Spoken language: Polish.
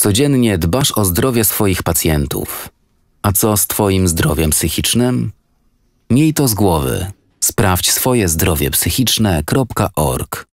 Codziennie dbasz o zdrowie swoich pacjentów. A co z Twoim zdrowiem psychicznym? Miej to z głowy. Sprawdź swoje zdrowie psychiczne.org.